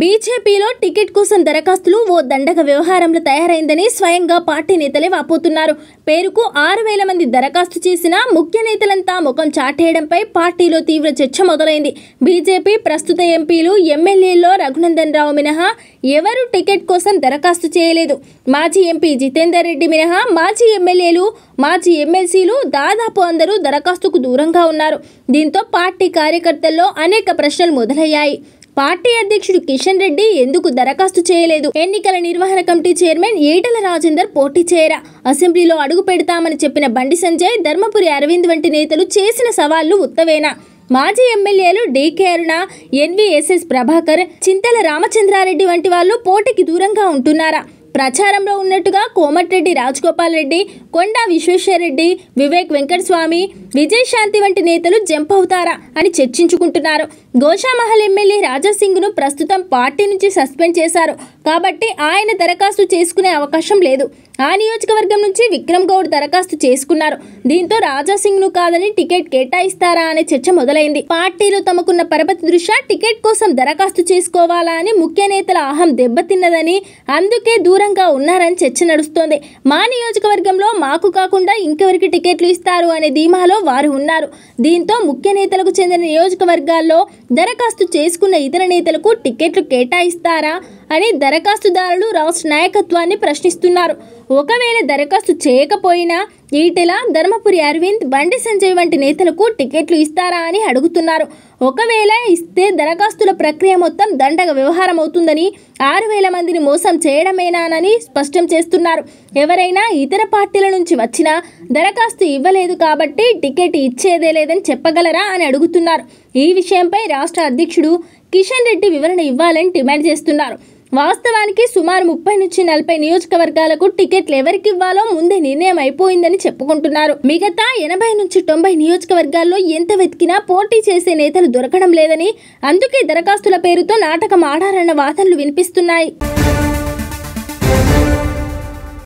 బీజేపీలో టికెట్ కోసం దరఖాస్తులు ఓ దండక వ్యవహారంలో తయారైందని స్వయంగా పార్టీ నేతలే వాపోతున్నారు పేరుకు ఆరు వేల మంది దరఖాస్తు చేసినా ముఖ్య నేతలంతా ముఖం చాటేయడంపై పార్టీలో తీవ్ర చర్చ మొదలైంది బీజేపీ ప్రస్తుత ఎంపీలు ఎమ్మెల్యేల్లో రఘునందన్ రావు మినహా ఎవరు టికెట్ కోసం దరఖాస్తు చేయలేదు మాజీ ఎంపీ జితేందర్ రెడ్డి మినహా మాజీ ఎమ్మెల్యేలు మాజీ ఎమ్మెల్సీలు దాదాపు అందరూ దరఖాస్తుకు దూరంగా ఉన్నారు దీంతో పార్టీ కార్యకర్తల్లో అనేక ప్రశ్నలు మొదలయ్యాయి పార్టీ అధ్యక్షుడు కిషన్ రెడ్డి ఎందుకు దరఖాస్తు చేయలేదు ఎన్నికల నిర్వహణ కమిటీ చైర్మన్ ఈటల రాజేందర్ పోటీ చేయరా అసెంబ్లీలో అడుగు పెడతామని చెప్పిన బండి సంజయ్ ధర్మపురి అరవింద్ వంటి నేతలు చేసిన సవాళ్లు ఉత్తవేనా మాజీ ఎమ్మెల్యేలు డీకే అరుణ ఎన్వీఎస్ఎస్ ప్రభాకర్ చింతల రామచంద్రారెడ్డి వంటి వాళ్ళు పోటీకి దూరంగా ఉంటున్నారా ప్రచారంలో ఉన్నట్టుగా కోమటిరెడ్డి రాజగోపాల్ రెడ్డి కొండా విశ్వేశ్వరరెడ్డి వివేక్ వెంకటస్వామి విజయశాంతి వంటి నేతలు జంప్ అవుతారా అని చర్చించుకుంటున్నారు గోషామహల్ ఎమ్మెల్యే రాజాసింగ్ను ప్రస్తుతం పార్టీ నుంచి సస్పెండ్ చేశారు కాబట్టి ఆయన దరఖాస్తు చేసుకునే అవకాశం లేదు ఆ నియోజకవర్గం నుంచి విక్రమ్ గౌడ్ దరఖాస్తు చేసుకున్నారు దీంతో రాజాసింగ్ ను కాదని టికెట్ కేటాయిస్తారా అనే చర్చ మొదలైంది పార్టీలో తమకున్న పరపతి దృష్ట్యా టికెట్ కోసం దరఖాస్తు చేసుకోవాలా అని ముఖ్య నేతల అహం దెబ్బతిన్నదని అందుకే దూరంగా ఉన్నారని చర్చ నడుస్తోంది మా నియోజకవర్గంలో మాకు కాకుండా ఇంకెవరికి టికెట్లు ఇస్తారు అనే ధీమాలో వారు ఉన్నారు దీంతో ముఖ్య నేతలకు చెందిన నియోజకవర్గాల్లో దరఖాస్తు చేసుకున్న ఇతర నేతలకు టికెట్లు కేటాయిస్తారా అని దరఖాస్తుదారులు రాష్ట్ర నాయకత్వాన్ని ప్రశ్నిస్తున్నారు ఒకవేళ దరఖాస్తు చేయకపోయినా ఈటెల ధర్మపురి అరవింద్ బండి సంజయ్ వంటి నేతలకు టికెట్లు ఇస్తారా అని అడుగుతున్నారు ఒకవేళ ఇస్తే దరఖాస్తుల ప్రక్రియ మొత్తం దండగ వ్యవహారం అవుతుందని ఆరు వేల మందిని మోసం చేయడమేనానని స్పష్టం చేస్తున్నారు ఎవరైనా ఇతర పార్టీల నుంచి వచ్చినా దరఖాస్తు ఇవ్వలేదు కాబట్టి టికెట్ ఇచ్చేదే లేదని చెప్పగలరా అని అడుగుతున్నారు ఈ విషయంపై రాష్ట్ర అధ్యక్షుడు కిషన్ రెడ్డి వివరణ ఇవ్వాలని డిమాండ్ చేస్తున్నారు వాస్తవానికి సుమారు ముప్పై నుంచి నలభై నియోజకవర్గాలకు టికెట్లు ఎవరికి ఇవ్వాలో ముందే నిర్ణయం అయిపోయిందని చెప్పుకుంటున్నారు మిగతా ఎనభై నుంచి తొంభై నియోజకవర్గాల్లో ఎంత వెతికినా పోటీ చేసే నేతలు దొరకడం లేదని అందుకే దరఖాస్తుల పేరుతో నాటకం ఆడారన్న వాదనలు వినిపిస్తున్నాయి